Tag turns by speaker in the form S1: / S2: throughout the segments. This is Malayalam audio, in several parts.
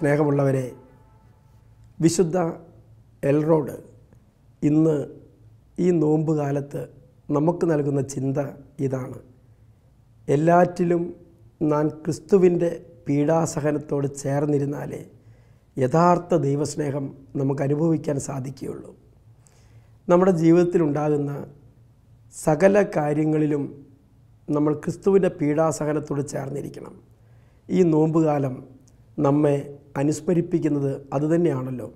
S1: സ്നേഹമുള്ളവരെ വിശുദ്ധ എൽറോഡ് ഇന്ന് ഈ നോമ്പ് കാലത്ത് നമുക്ക് നൽകുന്ന ചിന്ത ഇതാണ് എല്ലാറ്റിലും നാം ക്രിസ്തുവിൻ്റെ പീഡാസഹനത്തോട് ചേർന്നിരുന്നാലേ യഥാർത്ഥ ദൈവസ്നേഹം നമുക്ക് അനുഭവിക്കാൻ സാധിക്കുകയുള്ളൂ നമ്മുടെ ജീവിതത്തിലുണ്ടാകുന്ന സകല കാര്യങ്ങളിലും നമ്മൾ ക്രിസ്തുവിൻ്റെ പീഡാസഹനത്തോട് ചേർന്നിരിക്കണം ഈ നോമ്പുകാലം നമ്മെ അനുസ്മരിപ്പിക്കുന്നത് അതുതന്നെയാണല്ലോ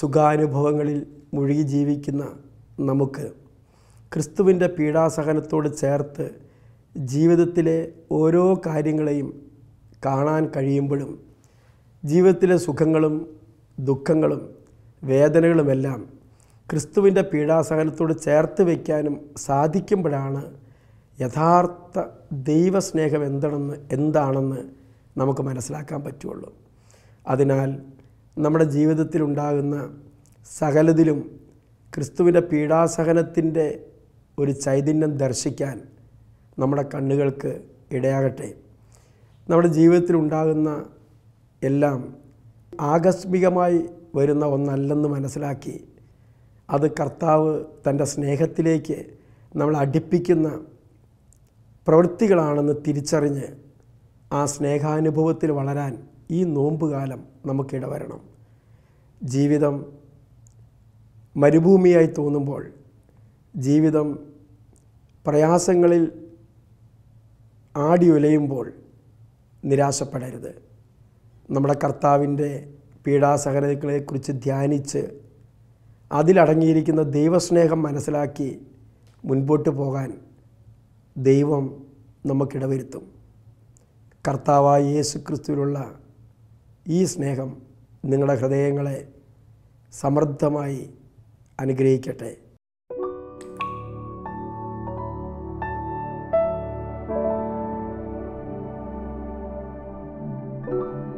S1: സുഖാനുഭവങ്ങളിൽ മുഴുകി ജീവിക്കുന്ന നമുക്ക് ക്രിസ്തുവിൻ്റെ പീഡാസഹനത്തോട് ചേർത്ത് ജീവിതത്തിലെ ഓരോ കാര്യങ്ങളെയും കാണാൻ കഴിയുമ്പോഴും ജീവിതത്തിലെ സുഖങ്ങളും ദുഃഖങ്ങളും വേദനകളുമെല്ലാം ക്രിസ്തുവിൻ്റെ പീഡാസഹനത്തോട് ചേർത്ത് വയ്ക്കാനും സാധിക്കുമ്പോഴാണ് യഥാർത്ഥ ദൈവസ്നേഹം എന്താണെന്ന് എന്താണെന്ന് നമുക്ക് മനസ്സിലാക്കാൻ പറ്റുള്ളൂ അതിനാൽ നമ്മുടെ ജീവിതത്തിലുണ്ടാകുന്ന സകലതിലും ക്രിസ്തുവിൻ്റെ പീഡാസഹനത്തിൻ്റെ ഒരു ചൈതന്യം ദർശിക്കാൻ നമ്മുടെ കണ്ണുകൾക്ക് ഇടയാകട്ടെ നമ്മുടെ ജീവിതത്തിലുണ്ടാകുന്ന എല്ലാം ആകസ്മികമായി വരുന്ന ഒന്നല്ലെന്ന് മനസ്സിലാക്കി അത് കർത്താവ് തൻ്റെ സ്നേഹത്തിലേക്ക് നമ്മൾ അടുപ്പിക്കുന്ന പ്രവൃത്തികളാണെന്ന് തിരിച്ചറിഞ്ഞ് ആ സ്നേഹാനുഭവത്തിൽ വളരാൻ ഈ നോമ്പുകാലം നമുക്കിടവരണം ജീവിതം മരുഭൂമിയായി തോന്നുമ്പോൾ ജീവിതം പ്രയാസങ്ങളിൽ ആടിയുലയുമ്പോൾ നിരാശപ്പെടരുത് നമ്മുടെ കർത്താവിൻ്റെ പീഡാസഹനതകളെക്കുറിച്ച് ധ്യാനിച്ച് അതിലടങ്ങിയിരിക്കുന്ന ദൈവസ്നേഹം മനസ്സിലാക്കി മുൻപോട്ട് പോകാൻ ദൈവം നമുക്കിടവരുത്തും കർത്താവായ യേശു ക്രിസ്തുവിലുള്ള ഈ സ്നേഹം നിങ്ങളുടെ ഹൃദയങ്ങളെ സമൃദ്ധമായി അനുഗ്രഹിക്കട്ടെ thank you